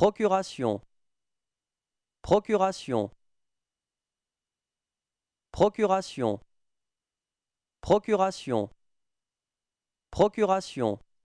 Procuration. Procuration. Procuration. Procuration. Procuration.